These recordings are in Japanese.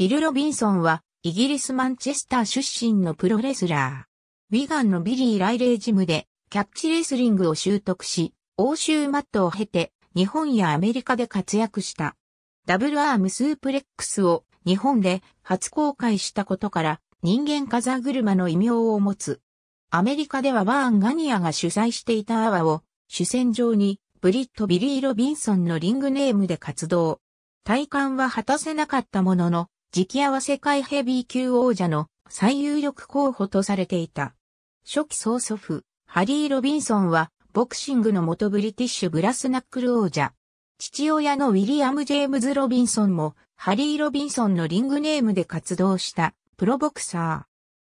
ビル・ロビンソンは、イギリス・マンチェスター出身のプロレスラー。ウィガンのビリー・ライレージムで、キャッチレスリングを習得し、欧州マットを経て、日本やアメリカで活躍した。ダブルアームスープレックスを日本で初公開したことから、人間風車の異名を持つ。アメリカではバーン・ガニアが主催していたアワを、主戦場に、ブリット・ビリー・ロビンソンのリングネームで活動。体感は果たせなかったものの、時期合わせ界ヘビー級王者の最有力候補とされていた。初期曽祖父、ハリー・ロビンソンは、ボクシングの元ブリティッシュブラスナックル王者。父親のウィリアム・ジェームズ・ロビンソンも、ハリー・ロビンソンのリングネームで活動したプロボクサー。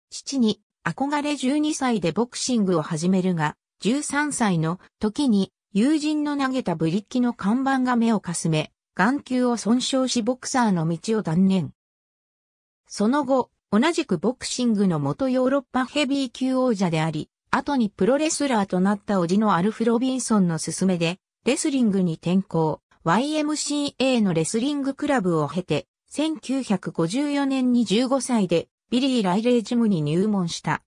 父に憧れ12歳でボクシングを始めるが、13歳の時に友人の投げたブリッキの看板が目をかすめ、眼球を損傷しボクサーの道を断念。その後、同じくボクシングの元ヨーロッパヘビー級王者であり、後にプロレスラーとなったおじのアルフ・ロビンソンの勧めで、レスリングに転向、YMCA のレスリングクラブを経て、1954年に15歳で、ビリー・ライレージムに入門した。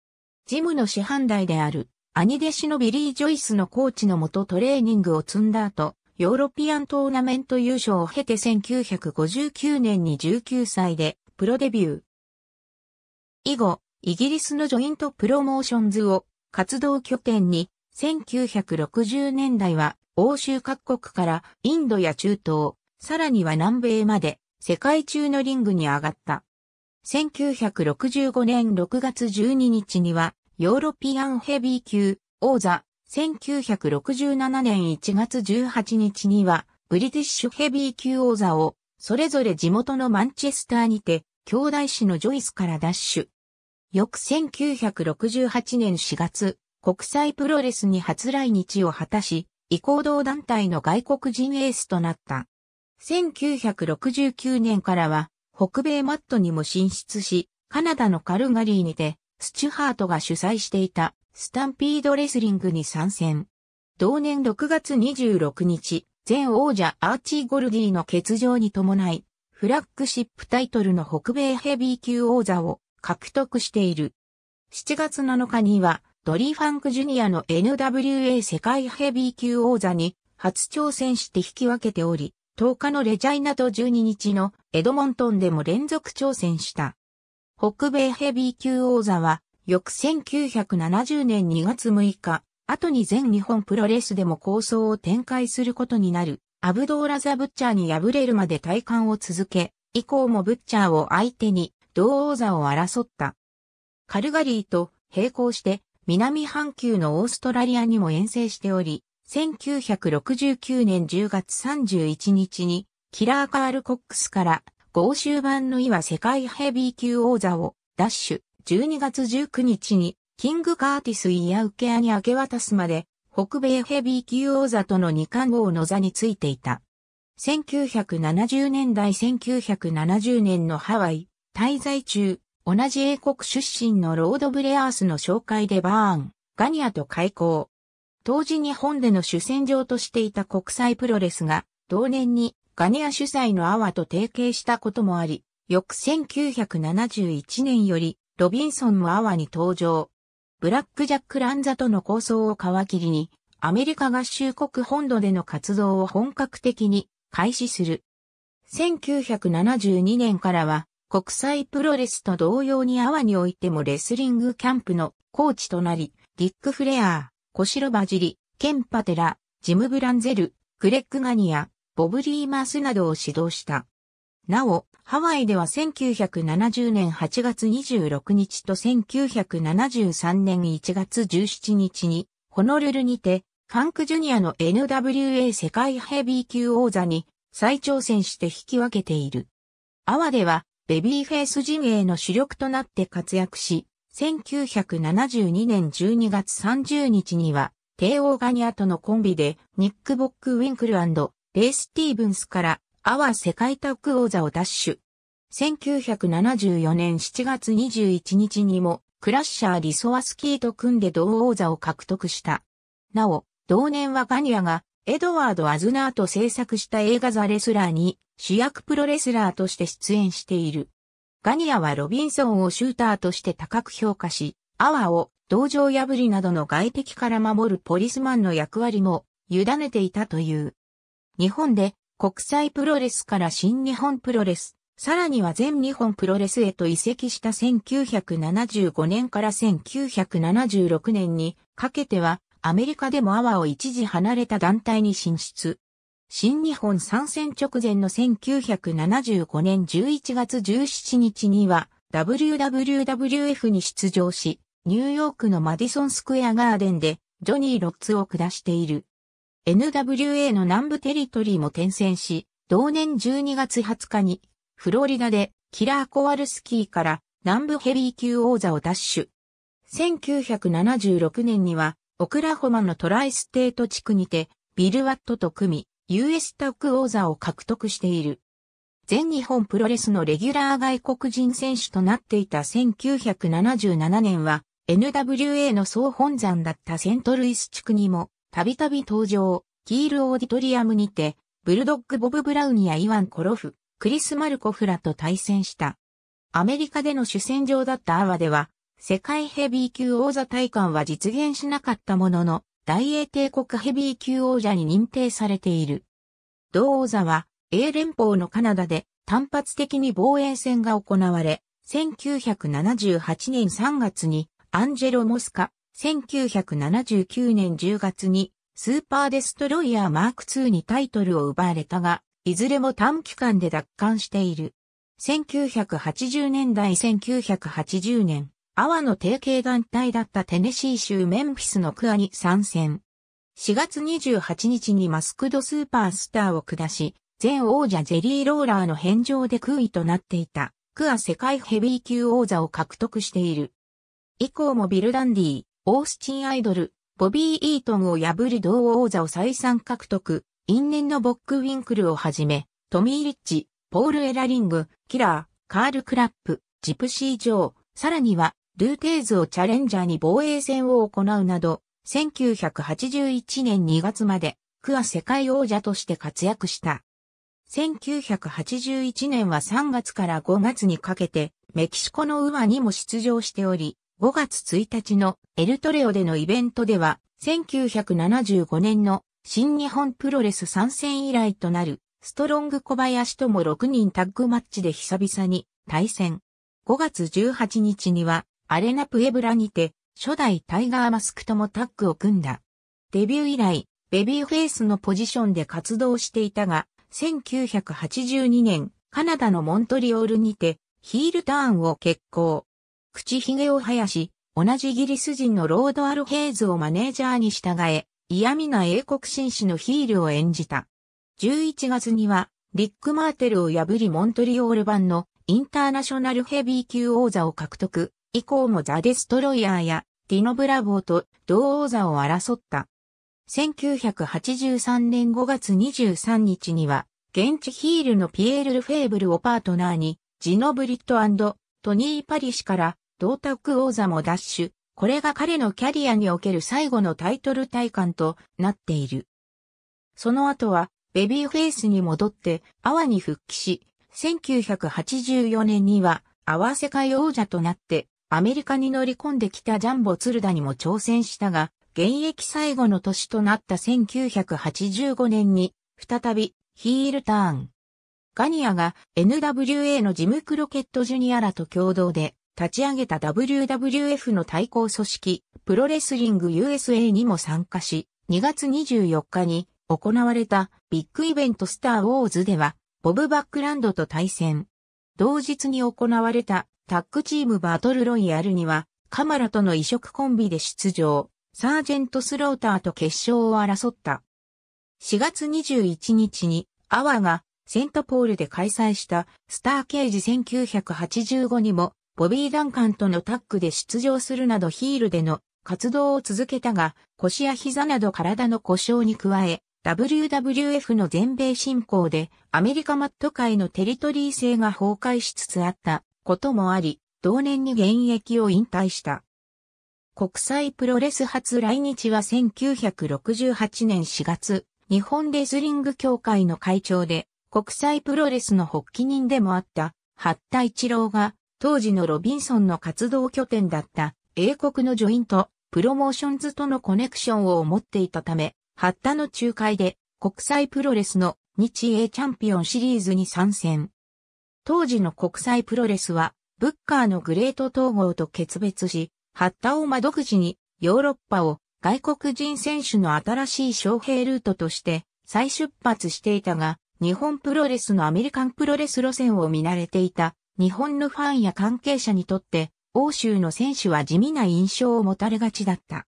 ジムの師範代である、兄弟子のビリー・ジョイスのコーチのもとトレーニングを積んだ後、ヨーロピアントーナメント優勝を経て1959年に19歳でプロデビュー。以後、イギリスのジョイントプロモーションズを活動拠点に、1960年代は欧州各国からインドや中東、さらには南米まで世界中のリングに上がった。1965年6月12日にはヨーロピアンヘビー級王座、1967年1月18日にはブリティッシュヘビー級王座をそれぞれ地元のマンチェスターにて兄弟子のジョイスから奪取。翌1968年4月、国際プロレスに初来日を果たし、異行動団体の外国人エースとなった。1969年からは、北米マットにも進出し、カナダのカルガリーにて、スチュハートが主催していた、スタンピードレスリングに参戦。同年6月26日、前王者アーチー・ゴルディの欠場に伴い、フラッグシップタイトルの北米ヘビー級王座を獲得している。7月7日には、ドリー・ファンク・ジュニアの NWA 世界ヘビー級王座に初挑戦して引き分けており、10日のレジャイナと12日のエドモントンでも連続挑戦した。北米ヘビー級王座は、翌1970年2月6日、後に全日本プロレスでも構想を展開することになるアブドーラザ・ブッチャーに敗れるまで体感を続け、以降もブッチャーを相手に同王座を争った。カルガリーと並行して南半球のオーストラリアにも遠征しており、1969年10月31日にキラー・カール・コックスから豪州版の岩世界ヘビー級王座をダッシュ12月19日にキング・カーティス・イヤウケアに明け渡すまで北米ヘビー級王座との二冠王の座についていた。1970年代1970年のハワイ滞在中、同じ英国出身のロード・ブレアースの紹介でバーン、ガニアと開校。当時日本での主戦場としていた国際プロレスが、同年にガニア主催のアワと提携したこともあり、翌1971年より、ロビンソンもアワに登場。ブラック・ジャック・ランザとの構想を皮切りに、アメリカ合衆国本土での活動を本格的に開始する。1972年からは国際プロレスと同様に阿波においてもレスリングキャンプのコーチとなり、ディック・フレアー、コシロバジリ、ケンパテラ、ジム・ブランゼル、クレッグ・ガニア、ボブ・リーマースなどを指導した。なお、ハワイでは1970年8月26日と1973年1月17日に、ホノルルにて、ファンクジュニアの NWA 世界ヘビー級王座に再挑戦して引き分けている。アワでは、ベビーフェイス陣営の主力となって活躍し、1972年12月30日には、帝王ガニアとのコンビで、ニック・ボック・ウィンクルレイ・スティーブンスから阿波世界タッグ王座を奪取。1974年7月21日にも、クラッシャー・リソワスキーと組んで同王座を獲得した。なお、同年はガニアが、エドワード・アズナーと制作した映画ザ・レスラーに、主役プロレスラーとして出演している。ガニアはロビンソンをシューターとして高く評価し、アワを道場破りなどの外敵から守るポリスマンの役割も委ねていたという。日本で国際プロレスから新日本プロレス、さらには全日本プロレスへと移籍した1975年から1976年にかけてはアメリカでもアワを一時離れた団体に進出。新日本参戦直前の1975年11月17日には WWF に出場し、ニューヨークのマディソンスクエアガーデンでジョニー・ロッツを下している。NWA の南部テリトリーも転戦し、同年12月20日に、フロリダでキラー・コワルスキーから南部ヘビー級王座を奪取。1976年には、オクラホマのトライステート地区にて、ビルワットと組み、US タック王座を獲得している。全日本プロレスのレギュラー外国人選手となっていた1977年は、NWA の総本山だったセントルイス地区にもたびたび登場、キールオーディトリアムにて、ブルドッグ・ボブ・ブラウンやイワン・コロフ、クリス・マルコフらと対戦した。アメリカでの主戦場だったアワでは、世界ヘビー級王座大感は実現しなかったものの、大英帝国ヘビー級王者に認定されている。同王座は、英連邦のカナダで単発的に防衛戦が行われ、1978年3月にアンジェロ・モスカ、1979年10月にスーパーデストロイヤーマーク2にタイトルを奪われたが、いずれも短期間で奪還している。1980年代1980年、阿波の提携団体だったテネシー州メンフィスのクアに参戦。4月28日にマスクドスーパースターを下し、前王者ジェリーローラーの返上で空位となっていた、クア世界ヘビー級王座を獲得している。以降もビルダンディ、オースチンアイドル、ボビー・イートンを破り同王座を再三獲得、因縁のボック・ウィンクルをはじめ、トミー・リッチ、ポール・エラリング、キラー、カール・クラップ、ジプシー・ジョー、さらには、ルーテーズをチャレンジャーに防衛戦を行うなど、1981年2月まで、クア世界王者として活躍した。1981年は3月から5月にかけて、メキシコのウマにも出場しており、5月1日のエルトレオでのイベントでは、1975年の新日本プロレス参戦以来となる、ストロング小林とも6人タッグマッチで久々に対戦。5月18日には、アレナプエブラにて、初代タイガーマスクともタッグを組んだ。デビュー以来、ベビーフェイスのポジションで活動していたが、1982年、カナダのモントリオールにて、ヒールターンを決行。口ひげを生やし、同じギリス人のロード・アル・ヘイズをマネージャーに従え、嫌味な英国紳士のヒールを演じた。11月には、リック・マーテルを破りモントリオール版のインターナショナルヘビー級王座を獲得、以降もザ・デストロイヤーやディノ・ブラボーと同王座を争った。1983年5月23日には、現地ヒールのピエール・ルフェーブルをパートナーに、ジノ・ブリットトニー・パリ氏から同タッ王座も奪取。これが彼のキャリアにおける最後のタイトル体感となっている。その後は、ベビーフェイスに戻って、アワに復帰し、1984年には、アワ世界王者となって、アメリカに乗り込んできたジャンボ鶴田にも挑戦したが、現役最後の年となった1985年に、再び、ヒールターン。ガニアが NWA のジム・クロケット・ジュニアらと共同で立ち上げた WWF の対抗組織、プロレスリング USA にも参加し、2月24日に行われたビッグイベントスターウォーズでは、ボブ・バックランドと対戦。同日に行われたタッグチームバトルロイヤルには、カマラとの異色コンビで出場、サージェント・スローターと決勝を争った。4月21日に、アワがセントポールで開催したスターケージ1985にもボビー・ダンカンとのタッグで出場するなどヒールでの活動を続けたが、腰や膝など体の故障に加え、WWF の全米進行でアメリカマット界のテリトリー性が崩壊しつつあったこともあり、同年に現役を引退した。国際プロレス初来日は1968年4月、日本レスリング協会の会長で、国際プロレスの発起人でもあった、八田一郎が当時のロビンソンの活動拠点だった英国のジョイント、プロモーションズとのコネクションを持っていたため、ハッタの仲介で国際プロレスの日英チャンピオンシリーズに参戦。当時の国際プロレスは、ブッカーのグレート統合と決別し、ハッタを窓独自にヨーロッパを外国人選手の新しい招聘ルートとして再出発していたが、日本プロレスのアメリカンプロレス路線を見慣れていた日本のファンや関係者にとって、欧州の選手は地味な印象を持たれがちだった。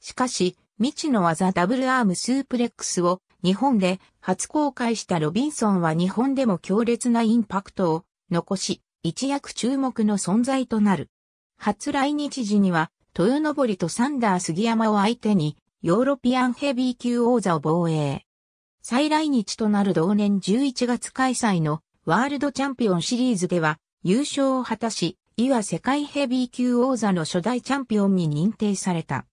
しかし、未知の技ダブルアームスープレックスを日本で初公開したロビンソンは日本でも強烈なインパクトを残し、一躍注目の存在となる。初来日時には、豊登とサンダー杉山を相手に、ヨーロピアンヘビー級王座を防衛。再来日となる同年11月開催のワールドチャンピオンシリーズでは、優勝を果たし、いわ世界ヘビー級王座の初代チャンピオンに認定された。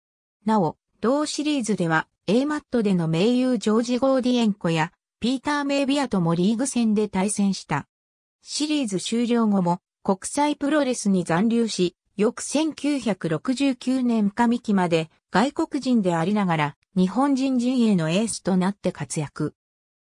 なお、同シリーズでは A マットでの盟友ジョージ・ゴーディエンコやピーター・メイビアともリーグ戦で対戦した。シリーズ終了後も国際プロレスに残留し、翌1969年上期まで外国人でありながら日本人陣営のエースとなって活躍。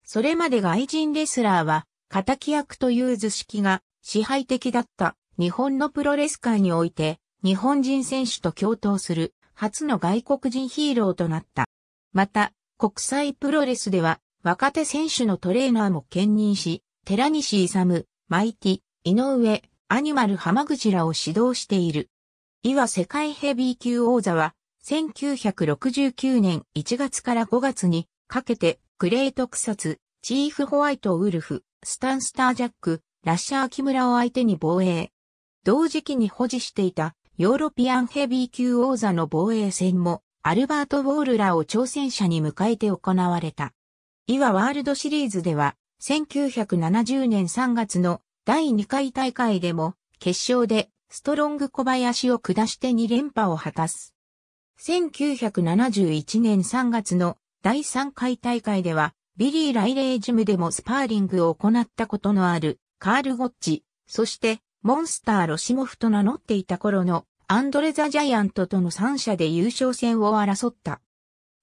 それまで外人レスラーは、仇役という図式が支配的だった日本のプロレス界において日本人選手と共闘する初の外国人ヒーローとなった。また、国際プロレスでは若手選手のトレーナーも兼任し、寺西勇、マイティ、井上、アニマル浜口らを指導している。岩世界ヘビー級王座は、1969年1月から5月にかけて、グレート草津、チーフホワイトウルフ、スタンスタージャック、ラッシャー木村を相手に防衛。同時期に保持していたヨーロピアンヘビー級王座の防衛戦もアルバート・ウォールらを挑戦者に迎えて行われた。イワワールドシリーズでは1970年3月の第2回大会でも決勝でストロング小林を下して2連覇を果たす。1971年3月の第3回大会ではビリー・ライレージムでもスパーリングを行ったことのあるカール・ゴッチ、そして、モンスター・ロシモフと名乗っていた頃のアンドレ・ザ・ジャイアントとの3社で優勝戦を争った。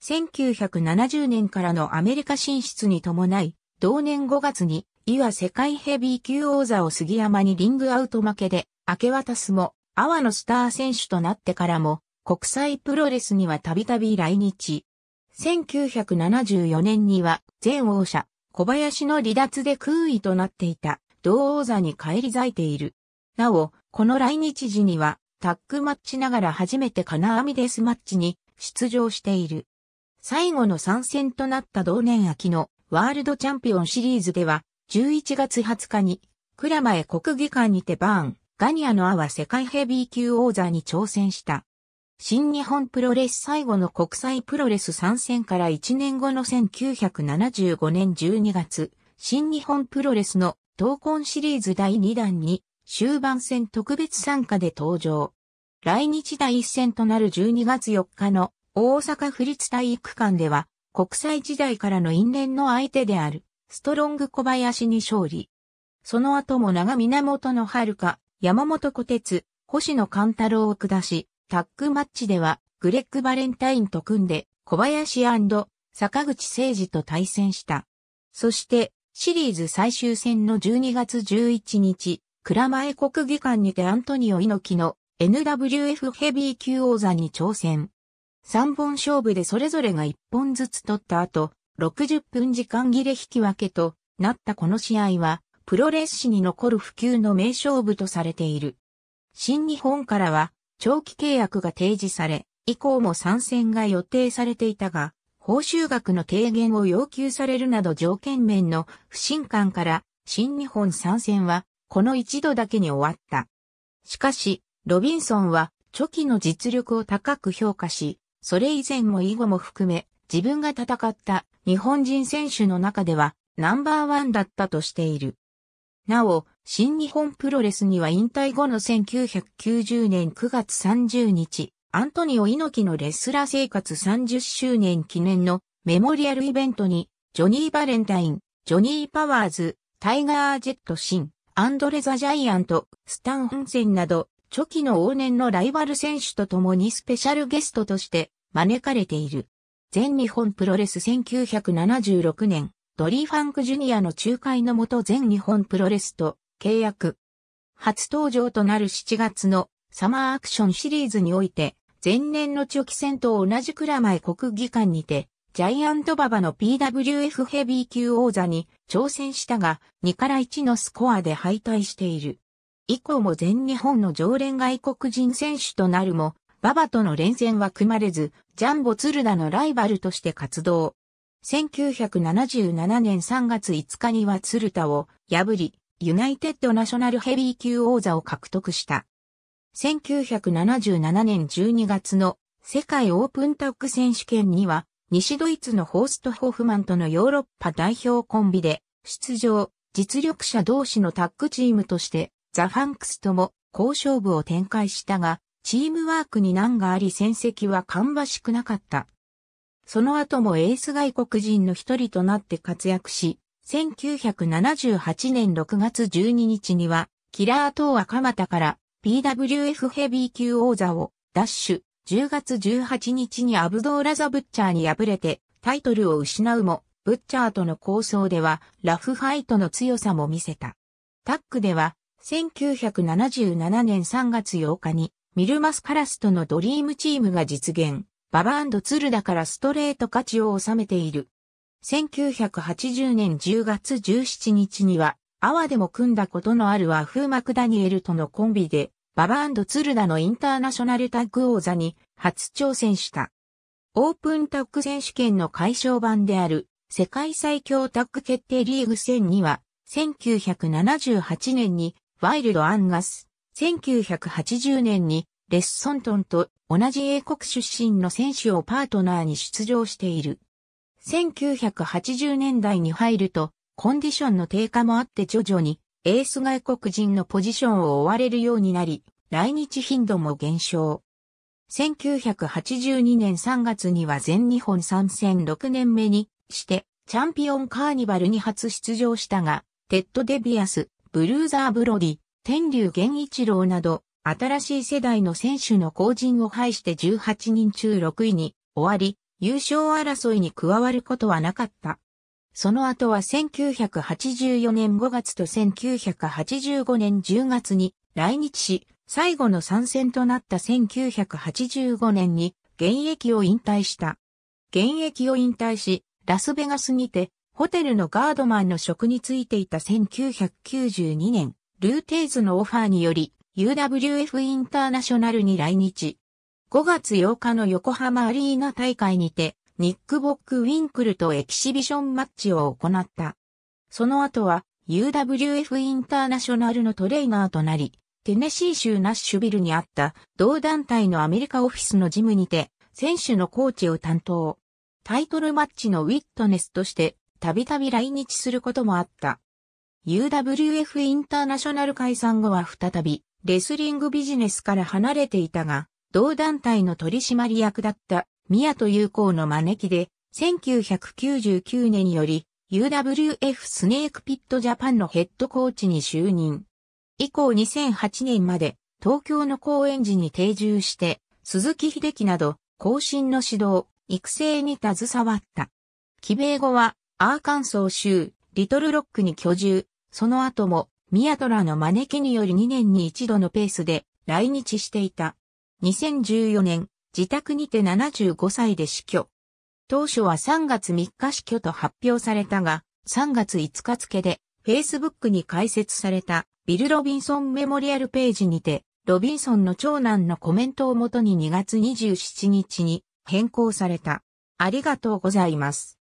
1970年からのアメリカ進出に伴い、同年5月に、いわ世界ヘビー級王座を杉山にリングアウト負けで、明け渡すも、阿波のスター選手となってからも、国際プロレスにはたびたび来日。1974年には、前王者、小林の離脱で空位となっていた。同王座に返り咲いている。なお、この来日時には、タッグマッチながら初めて金網デスマッチに出場している。最後の参戦となった同年秋のワールドチャンピオンシリーズでは、11月20日に、クラマエ国技館にてバーン、ガニアのアワ世界ヘビー級王座に挑戦した。新日本プロレス最後の国際プロレス参戦から1年後の1975年12月、新日本プロレスの闘魂シリーズ第2弾に終盤戦特別参加で登場。来日第一戦となる12月4日の大阪府立体育館では国際時代からの因縁の相手であるストロング小林に勝利。その後も長源の遥か、山本小鉄、星野勘太郎を下し、タッグマッチではグレッグ・バレンタインと組んで小林坂口誠二と対戦した。そしてシリーズ最終戦の12月11日、蔵前国技館にてアントニオ猪木の NWF ヘビー級王座に挑戦。3本勝負でそれぞれが1本ずつ取った後、60分時間切れ引き分けとなったこの試合は、プロレス史に残る普及の名勝負とされている。新日本からは、長期契約が提示され、以降も参戦が予定されていたが、報酬額の低減を要求されるなど条件面の不信感から新日本参戦はこの一度だけに終わった。しかし、ロビンソンは初期の実力を高く評価し、それ以前も以後も含め自分が戦った日本人選手の中ではナンバーワンだったとしている。なお、新日本プロレスには引退後の1990年9月30日、アントニオ猪木のレスラー生活30周年記念のメモリアルイベントに、ジョニー・バレンタイン、ジョニー・パワーズ、タイガー・ジェット・シン、アンドレ・ザ・ジャイアント、スタン・ホンセンなど、初期の往年のライバル選手と共にスペシャルゲストとして招かれている。全日本プロレス1976年、ドリー・ファンク・ジュニアの仲介のもと全日本プロレスと契約。初登場となる7月のサマーアクションシリーズにおいて、前年の長期戦と同じ蔵前国技館にて、ジャイアントババの PWF ヘビー級王座に挑戦したが、2から1のスコアで敗退している。以降も全日本の常連外国人選手となるも、ババとの連戦は組まれず、ジャンボ鶴田のライバルとして活動。1977年3月5日には鶴田を破り、ユナイテッドナショナルヘビー級王座を獲得した。1977年12月の世界オープンタッグ選手権には、西ドイツのホースト・ホフマンとのヨーロッパ代表コンビで出場、実力者同士のタッグチームとしてザ・ファンクスとも好勝負を展開したが、チームワークに難があり戦績は芳しくなかった。その後もエース外国人の一人となって活躍し、1978年6月12日には、キラー等は蒲田から PWF ヘビー級王座を、ダッシュ、10月18日にアブドーラザ・ブッチャーに敗れて、タイトルを失うも、ブッチャーとの構想では、ラフファイトの強さも見せた。タックでは、1977年3月8日に、ミルマスカラスとのドリームチームが実現。ババツルダからストレート勝ちを収めている。1980年10月17日には、アワでも組んだことのある和風マクダニエルとのコンビで、ババアンドツルダのインターナショナルタッグ王座に初挑戦した。オープンタッグ選手権の解消版である世界最強タッグ決定リーグ戦には、1978年にワイルド・アンガス、1980年にレッソントンと同じ英国出身の選手をパートナーに出場している。1980年代に入ると、コンディションの低下もあって徐々にエース外国人のポジションを追われるようになり、来日頻度も減少。1982年3月には全日本参戦6年目にして、チャンピオンカーニバルに初出場したが、テッド・デビアス、ブルーザー・ブロディ、天竜源一郎など、新しい世代の選手の後陣を排して18人中6位に終わり、優勝争いに加わることはなかった。その後は1984年5月と1985年10月に来日し、最後の参戦となった1985年に現役を引退した。現役を引退し、ラスベガスにて、ホテルのガードマンの職に就いていた1992年、ルーテイズのオファーにより、UWF インターナショナルに来日。5月8日の横浜アリーナ大会にて、ニック・ボック・ウィンクルとエキシビションマッチを行った。その後は UWF インターナショナルのトレーナーとなり、テネシー州ナッシュビルにあった同団体のアメリカオフィスのジムにて、選手のコーチを担当。タイトルマッチのウィットネスとして、たびたび来日することもあった。UWF インターナショナル解散後は再び、レスリングビジネスから離れていたが、同団体の取締役だった宮戸友好の招きで、1999年より UWF スネークピットジャパンのヘッドコーチに就任。以降2008年まで東京の公演時に定住して、鈴木秀樹など、後進の指導、育成に携わった。帰米後は、アーカンソー州、リトルロックに居住、その後も、宮戸らの招きにより2年に一度のペースで来日していた。2014年、自宅にて75歳で死去。当初は3月3日死去と発表されたが、3月5日付で Facebook に開設されたビル・ロビンソンメモリアルページにて、ロビンソンの長男のコメントをもとに2月27日に変更された。ありがとうございます。